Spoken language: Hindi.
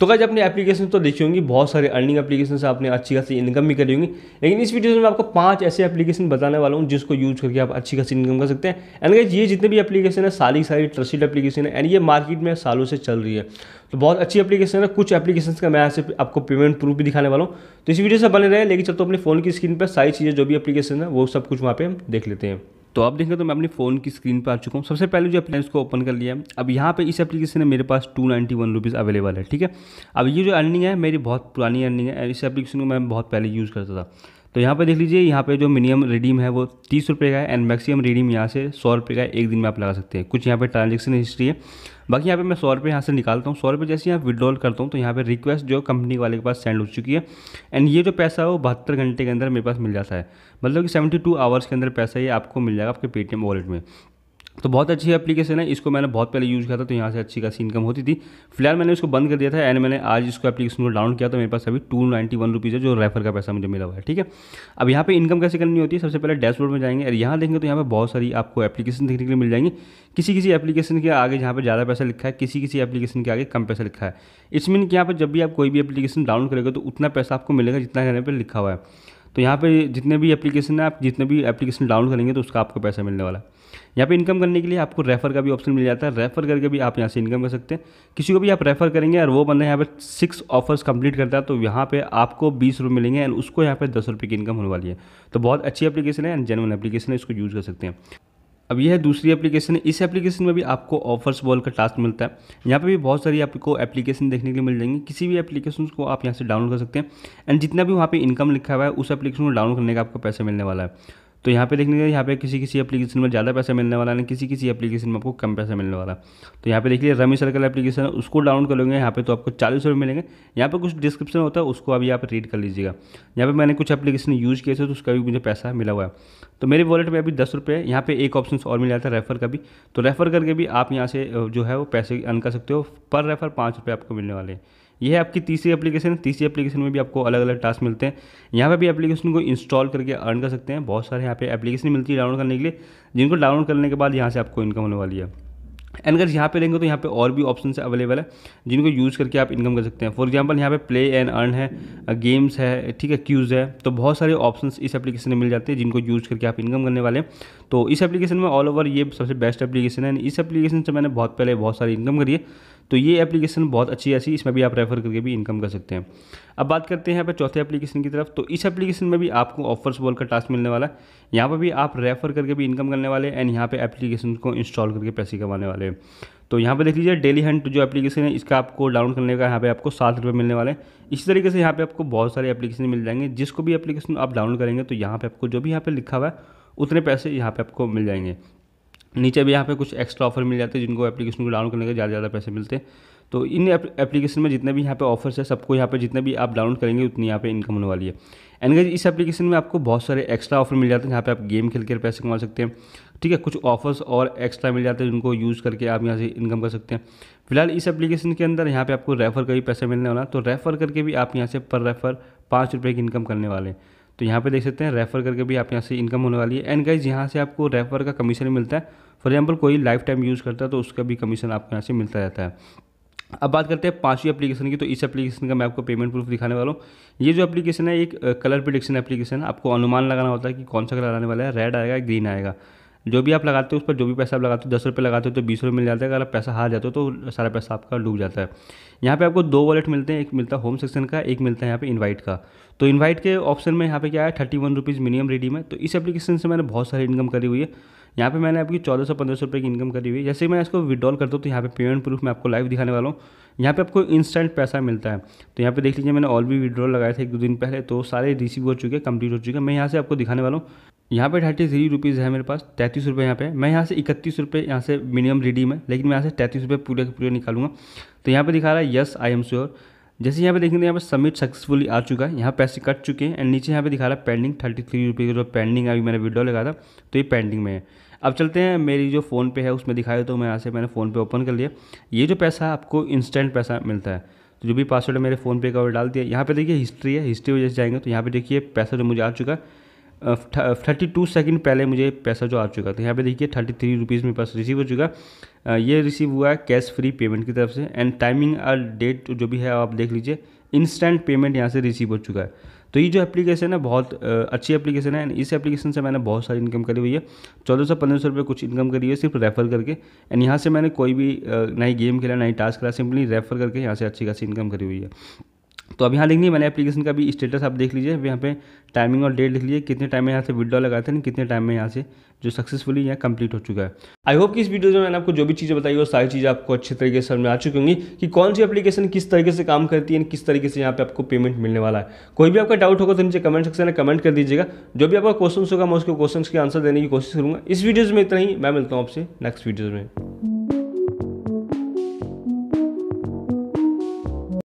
तो गाइज अपने एप्लीकेशन तो देखी होंगी बहुत सारे अर्निंग एप्लीकेशन आपने अच्छी खासी इनकम भी करी होंगी लेकिन इस वीडियो में आपको पांच ऐसे एप्लीकेशन बताने वाला हूँ जिसको यूज करके आप अच्छी खासी इनकम कर सकते हैं एंड गाइज ये जितने भी एप्लीकेशन है सारी सारी ट्रस्टेड एप्लीकेशन है एंड ये मार्केट में सालों से चल रही है तो बहुत अच्छी एप्लीकेशन है कुछ एप्लीकेशन का मैं ऐसे आपको पेमेंट प्रूफ भी दिखाने वाला हूँ तो इस वीडियो से बने रहे लेकिन चलते अपने फोन की स्क्रीन पर सारी चीज़ें जो भी एप्लीकेशन है वो सब कुछ वहाँ पर हम देख लेते हैं तो आप देखेंगे तो मैं अपने फ़ोन की स्क्रीन पर आ चुका हूँ सबसे पहले जो एप्लीकेशन को ओपन कर लिया है अब यहाँ पे इस एप्लीकेशन में मेरे पास two ninety one rupees available है ठीक है अब ये जो अर्निंग है मेरी बहुत पुरानी अर्निंग है इस एप्लीकेशन को मैं बहुत पहले यूज़ करता था तो यहाँ पे देख लीजिए यहाँ पे जो मिनिमम रिडीम है वो तीस रुपये का है एंड मैक्सिमम रिडीम यहाँ से सौ रुपये का एक दिन में आप लगा सकते हैं कुछ यहाँ पे ट्रांजेक्शन हिस्ट्री है बाकी यहाँ पे मैं सौ रुपये यहाँ से निकालता हूँ सौ रुपये जैसे यहाँ विड्रॉल करता हूँ तो यहाँ पे रिक्वेस्ट जो कंपनी वाले के पास सेंड हो चुकी है एंड ये जो पैसा है वो बहत्तर घंटे के अंदर मेरे पास मिल जाता है मतलब कि सेवेंटी टू आवर्स के अंदर पैसा ये आपको मिल जाएगा आपके पेटीएम वॉलेट में तो बहुत अच्छी एप्लीकेशन है इसको मैंने बहुत पहले यूज़ किया था तो यहाँ से अच्छी खासी इनकम होती थी फिलहाल मैंने इसको बंद कर दिया था एंड मैंने आज इसको एप्लीकेशन को डाउनलोड किया तो मेरे पास अभी टू नाइन्टी वन रुपीज़ है जो रेफर का पैसा मुझे मिला हुआ है ठीक है अब यहाँ पे इनकम कैसे करनी होती है सबसे पहले डैशबोर्ड में जाएंगे और यहाँ देखेंगे तो यहाँ पर बहुत सारी आपको एप्लीकेशन देखने के लिए मिल जाएंगी किसी किसी एप्लीकेशन के आगे जहाँ पर ज़्यादा पैसा लिखा है किसी किसी एप्लीकेशन के आगे कम पैसा लिखा है इसमें कि यहाँ पर जब भी आप कोई भी एप्लीकेशन डाउनलोड करेगा तो उतना पैसा आपको मिलेगा जितना यहाँ पर लिखा हुआ है तो यहाँ पे जितने भी एप्लीकेशन है आप जितने भी एप्लीकेशन डाउनलोड करेंगे तो उसका आपको पैसा मिलने वाला है यहाँ पे इनकम करने के लिए आपको रेफ़र का भी ऑप्शन मिल जाता है रेफ़र करके भी आप यहाँ से इनकम कर सकते हैं किसी को भी आप रेफ़र करेंगे और वो बंदा यहाँ पे सिक्स ऑफर्स कंप्लीट करता है तो यहाँ पे आपको बीस रुपये मिलेंगे एंड उसको यहाँ पे दस रुपये की इनकम होने वाली है तो बहुत अच्छी एप्लीकेशन है एंड जेनवन एप्लीकेशन है इसको यूज़ कर सकते हैं अब यह है दूसरी एप्लीकेशन इस एप्लीकेशन में भी आपको ऑफर्स बॉल का टास्क मिलता है यहाँ पे भी बहुत सारी आपको एप्लीकेशन देखने के लिए मिल जाएंगी किसी भी एप्लीकेशन को आप यहाँ से डाउनलोड कर सकते हैं एंड जितना भी वहाँ पे इनकम लिखा हुआ है उस एप्लीकेशन को डाउनलोड करने का आपको पैसे मिलने वाला है तो यहाँ पे देखने यहाँ पे किसी किसी एप्लीकेशन में ज़्यादा पैसा मिलने वाला नहीं किसी किसी एप्लीकेशन में आपको कम पैसा मिलने वाला तो यहाँ पे लीजिए रमी सर्कल एप्लीकेशन है उसको डाउनलोड कर यहाँ पे तो आपको चालीस रुपये मिलेंगे यहाँ पे कुछ डिस्क्रिप्शन होता है उसको अभी आप रीड कर लीजिएगा यहाँ पर मैंने कुछ एप्लीकेशन यूज़ किए थे तो उसका भी मुझे पैसा मिला हुआ है तो मेरे वॉलेट में अभी दस रुपये यहाँ पर एक ऑप्शन और मिल जाता है रेफ़र का भी तो रेफ़र करके भी आप यहाँ से जो है वो पैसे अन कर सकते हो पर रेफ़र पाँच रुपये आपको मिलने वाले हैं यह है आपकी तीसरी एप्लीकेशन तीसरी एप्लीकेशन में भी आपको अलग अलग टास्क मिलते हैं यहाँ पे भी एप्लीकेशन को इंस्टॉल करके अर्न कर सकते हैं बहुत सारे यहाँ पे एप्लीकेशन मिलती है डाउनलोड करने के लिए जिनको डाउनलोड करने के बाद यहाँ से आपको इनकम होने वाली है एंड अगर यहाँ पे लेंगे तो यहाँ पे और भी ऑप्शन अवेलेबल है जिनको यूज़ करके आप इनकम कर सकते हैं फॉर एग्जांपल यहाँ पे प्ले एंड अर्न है गेम्स है ठीक है क्यूज़ है तो बहुत सारे ऑप्शंस इस एप्लीकेशन में मिल जाते हैं जिनको यूज़ करके आप इनकम करने वाले हैं तो इस एप्लीकेशन में ऑल ओवर ये सबसे बेस्ट एप्लीकेशन है इस एप्लीकेशन से मैंने बहुत पहले बहुत सारी इनकम करी है तो ये एप्लीकेशन बहुत अच्छी ऐसी इसमें भी आप रेफ़र करके भी इनकम कर सकते हैं अब बात करते हैं यहाँ पर चौथे एप्लीकेशन की तरफ तो इस एप्लीकेशन में भी आपको ऑफर्स बॉल का टास्क मिलने वाला है यहाँ पर भी आप रेफ़र करके भी इनकम करने वाले एंड यहाँ पर एप्लीकेशन को इंस्टॉल करके पैसे कमाने वाले हैं तो यहाँ पे देख लीजिए डेली हंट जो एप्लीकेशन है इसका आपको डाउनलोड करने का यहाँ पे आपको सात रुपये मिलने वाले हैं इसी तरीके से यहाँ पे आपको बहुत सारे एप्लीकेशन मिल जाएंगे जिसको भी एप्लीकेशन आप डाउनलोड करेंगे तो यहाँ पे आपको जो भी यहाँ पे लिखा हुआ है उतने पैसे यहाँ पे आपको मिल जाएंगे नीचे भी यहाँ पे कुछ एक्स्ट्रा ऑफर मिल जाते हैं जिनको एप्लीकेशन को डाउनलोड करने के ज़्यादा ज़्यादा पैसे मिलते हैं तो इन एप्लीकेशन में जितने भी यहाँ पे ऑफर्स है सबको यहाँ पे जितने भी आप डाउनलोड करेंगे उतनी यहाँ पे इनकम होने वाली है एंड इस एप्लीकेशन में आपको बहुत सारे एक्स्ट्रा ऑफर मिल जाते हैं जहाँ पे आप गेम खेल कर पैसे कमा सकते हैं ठीक है कुछ ऑफर्स और एक्स्ट्रा मिल जाते हैं जिनको यूज़ करके आप यहाँ से इनकम कर सकते हैं फिलहाल इस एप्लीकेशन के अंदर यहाँ पर आपको रेफ़र का भी पैसा मिलने वाला तो रेफ़र करके भी आप यहाँ से पर रेफ़र पाँच रुपये की इनकम करने वाले हैं तो यहाँ पे देख सकते हैं रेफ़र करके भी आप यहाँ से इनकम होने वाली है एंड गाइज यहाँ से आपको रेफ़र का कमीशन मिलता है फॉर एग्जाम्पल कोई लाइफ टाइम यूज़ करता है तो उसका भी कमीशन आपको यहाँ से मिलता रहता है अब बात करते हैं पांचवी एप्लीकेशन की तो इस एप्लीकेशन का मैं आपको पेमेंट प्रूफ दिखाने वाला हूँ ये जो एप्लीकेशन है एक कलर प्रिडिक्शन एप्लीकेशन आपको अनुमान लगाना होता है कि कौन सा कलर आने वाला है रेड आएगा ग्रीन आएगा जो भी आप लगाते हो उस पर जो भी पैसा आप लगाते हो दस रुपये लगाते हो तो बीस रुपये मिल जाता है अगर आप पैसा हार जाते हो तो सारा पैसा आपका डूब जाता है यहाँ पे आपको दो वॉलेट मिलते हैं एक मिलता है होम सेक्शन का एक मिलता है यहाँ पे इनवाइट का तो इनवाइट के ऑप्शन में यहाँ पे क्या है thirty one rupees minimum ready में तो इस एप्लीकेशन से मैंने बहुत सारी इनकम करी हुई है यहाँ पे मैंने आपकी चौदह सौ पंद्रह सौ रुपये की इनकम करी हुई जैसे ही मैं इसको विड्रॉल करता हूँ तो यहाँ पे पेमेंट प्रूफ मैं आपको लाइव दिखाने वाला हूँ यहाँ पे आपको इंस्टेंट पैसा मिलता है तो यहाँ पे देख लीजिए मैंने और भी विड्रॉल लगाए थे एक दो दिन पहले तो सारे रिसीव हो चुके हैं कंप्लीट हो चुके हैं मैं यहाँ से आपको दिखाने वाला हूँ यहाँ पे थर्टी थ्री रुपीज़ है मेरे पास तैंतीस रुपये यहाँ पे मैं यहाँ से इकतीस रुपये यहाँ से मिनिमम रिडीम है लेकिन मैं यहाँ से तैंतीस रुपये पूरे के पूरे निकालूंगा तो यहाँ पर दिखा रहा है यस आई एम श्योर जैसे यहाँ पे देखेंगे यहाँ पे सबमिट सक्सेसफुली आ चुका है यहाँ पैसे कट चुके हैं एंड नीचे यहाँ पे दिखा रहा है पेंडिंग थर्टी थ्री रुपये का जो पेंडिंग अभी मैंने वीडियो लगा था तो ये पेंडिंग में है अब चलते हैं मेरी जो फ़ोन पे है उसमें दिखाया तो मैं यहाँ से मैंने फ़ोन पे ओपन कर लिया ये जो पैसा आपको इंस्टेंट पैसा मिलता है तो जो भी पासवर्ड मेरे फ़ोन पे का वो डाल दिया यहाँ पे देखिए हिस्ट्री है हिस्ट्री वजह से जाएंगे तो यहाँ पे देखिए पैसा जो मुझे आ चुका थर्टी टू सेकेंड पहले मुझे पैसा जो आ चुका था यहाँ पे देखिए थर्टी थ्री रुपीज़ मेरे पास रिसीव हो चुका ये रिसीव हुआ है कैश फ्री पेमेंट की तरफ से एंड टाइमिंग और डेट जो भी है आप देख लीजिए इंस्टेंट पेमेंट यहाँ से रिसीव हो चुका है तो ये जो एप्लीकेशन है बहुत अच्छी एप्लीकेशन है एंड इस एप्लीकेशन से मैंने बहुत सारी इनकम करी हुई है चौदह सौ पंद्रह सौ रुपये कुछ इनकम करी है सिर्फ रेफ़र करके एंड यहाँ से मैंने कोई भी ना ही गेम खेला ना ही टास्क खेला सिंपली रेफ़र करके यहाँ से अच्छी खासी इनकम करी हुई है तो अब यहाँ लिख लीजिए मैंने एप्लीकेशन का भी स्टेटस आप देख लीजिए यहाँ पे टाइमिंग और डेट लिख लीजिए कितने टाइम में यहाँ से विड्रॉ लगाते हैं कितने टाइम में यहाँ से जो सक्सेसफुली यहाँ कंप्लीट हो चुका है आई होप कि इस वीडियो में मैंने आपको जो भी चीज़ें बताई वो सारी चीज़ें आपको अच्छे तरीके से समझ में आ चुकी होंगी कि कौन सी एप्लीकेशन किस तरीके से काम करती है किस तरीके से यहाँ पे आपको पेमेंट मिलने वाला है कोई भी आपका डाउट होगा तो नीचे कमेंट सेक्शन में कमेंट कर दीजिएगा जो भी आपका क्वेश्चन होगा मैं उसके क्वेश्चन के आंसर देने की कोशिश करूँगा इस वीडियोज़ में इतना ही मैं मिलता हूँ आपसे नेक्स्ट वीडियोज़ में